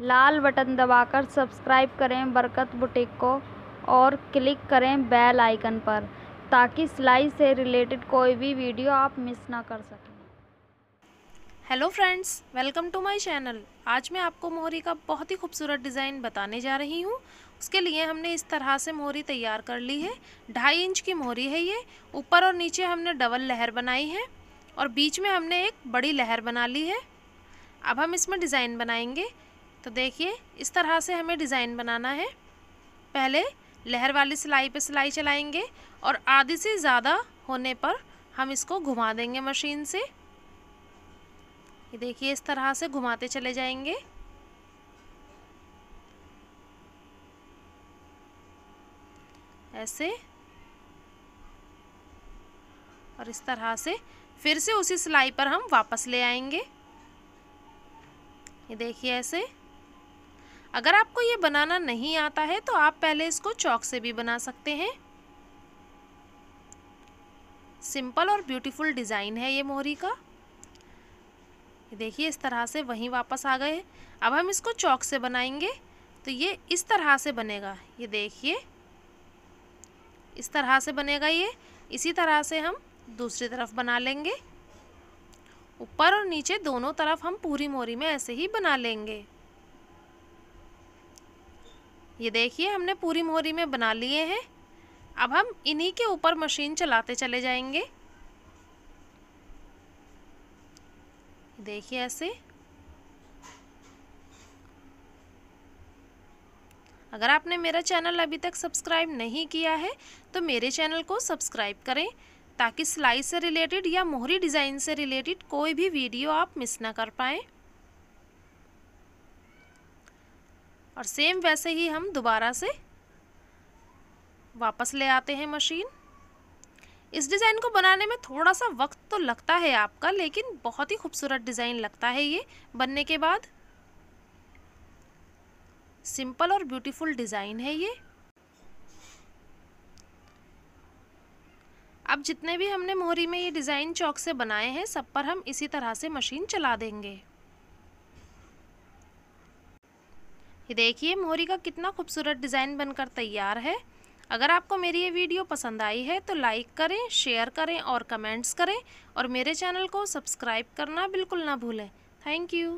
लाल button दबाकर subscribe करें बरकत बुटीक को और क्लिक करें बेल आइकन पर ताकि सिलाई से रिलेटेड कोई भी वीडियो आप मिस ना कर सकें hello friends welcome to my channel आज मैं आपको मोहरी का बहुत ही खूबसूरत डिज़ाइन बताने जा रही हूँ उसके लिए हमने इस तरह से मोहरी तैयार कर ली है ढाई इंच की मोहरी है ये ऊपर और नीचे हमने डबल लहर बनाई है और बीच में हमने एक बड़ी लहर बना ली है अब हम इसमें डिज़ाइन बनाएंगे तो देखिए इस तरह से हमें डिज़ाइन बनाना है पहले लहर वाली सिलाई पे सिलाई चलाएंगे और आधी से ज़्यादा होने पर हम इसको घुमा देंगे मशीन से ये देखिए इस तरह से घुमाते चले जाएंगे ऐसे और इस तरह से फिर से उसी सिलाई पर हम वापस ले आएंगे ये देखिए ऐसे अगर आपको ये बनाना नहीं आता है तो आप पहले इसको चौक से भी बना सकते हैं सिंपल और ब्यूटीफुल डिज़ाइन है ये मोहरी का देखिए इस तरह से वहीं वापस आ गए अब हम इसको चौक से बनाएंगे तो ये इस तरह से बनेगा ये देखिए इस तरह से बनेगा ये इसी तरह से हम दूसरी तरफ बना लेंगे ऊपर और नीचे दोनों तरफ हम पूरी मोरी में ऐसे ही बना लेंगे ये देखिए हमने पूरी मोहरी में बना लिए हैं अब हम इन्हीं के ऊपर मशीन चलाते चले जाएंगे देखिए ऐसे अगर आपने मेरा चैनल अभी तक सब्सक्राइब नहीं किया है तो मेरे चैनल को सब्सक्राइब करें ताकि सिलाई से रिलेटेड या मोहरी डिज़ाइन से रिलेटेड कोई भी वीडियो आप मिस ना कर पाएँ और सेम वैसे ही हम दोबारा से वापस ले आते हैं मशीन इस डिज़ाइन को बनाने में थोड़ा सा वक्त तो लगता है आपका लेकिन बहुत ही खूबसूरत डिज़ाइन लगता है ये बनने के बाद सिंपल और ब्यूटीफुल डिज़ाइन है ये अब जितने भी हमने मोहरी में ये डिज़ाइन चौक से बनाए हैं सब पर हम इसी तरह से मशीन चला देंगे ये देखिए मोहरी का कितना खूबसूरत डिज़ाइन बनकर तैयार है अगर आपको मेरी ये वीडियो पसंद आई है तो लाइक करें शेयर करें और कमेंट्स करें और मेरे चैनल को सब्सक्राइब करना बिल्कुल ना भूलें थैंक यू